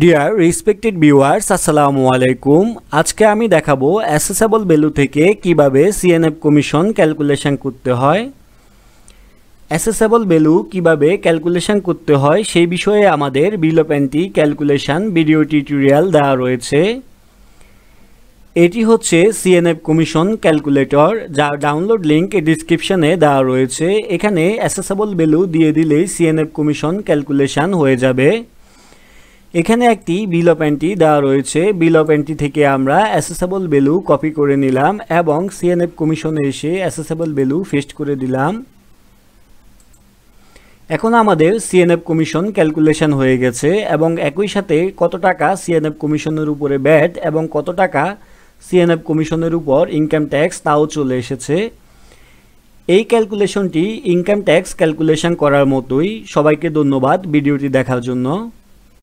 deer respected viewers আসসালামু আলাইকুম আজকে আমি দেখাবো অ্যাসেসেবল ভ্যালু থেকে কিভাবে সিএনএফ কমিশন ক্যালকুলেশন করতে হয় অ্যাসেসেবল ভ্যালু কিভাবে ক্যালকুলেশন করতে হয় সেই বিষয়ে আমাদের বিলোপ্যান্টি ক্যালকুলেশন ভিডিও টিউটোরিয়াল দেওয়া রয়েছে এটি হচ্ছে সিএনএফ কমিশন ক্যালকুলেটর যার ডাউনলোড লিঙ্ক ডিসক্রিপশানে দেওয়া রয়েছে এখানে অ্যাসেসেবল ভ্যালু দিয়ে দিলেই সিএনএফ কমিশন ক্যালকুলেশন হয়ে যাবে এখানে একটি বিল অফ অ্যান্টি দেওয়া রয়েছে বিল অফ অ্যান্টি থেকে আমরা অ্যাসেসেবল ভ্যালু কপি করে নিলাম এবং সিএনএফ কমিশনে এসে অ্যাসেসেবল ভ্যালু ফেস্ট করে দিলাম এখন আমাদের সিএনএফ কমিশন ক্যালকুলেশন হয়ে গেছে এবং একই সাথে কত টাকা সিএনএফ কমিশনের উপরে ব্যাট এবং কত টাকা সিএনএফ কমিশনের উপর ইনকাম ট্যাক্স তাও চলে এসেছে এই ক্যালকুলেশনটি ইনকাম ট্যাক্স ক্যালকুলেশন করার মতোই সবাইকে ধন্যবাদ ভিডিওটি দেখার জন্য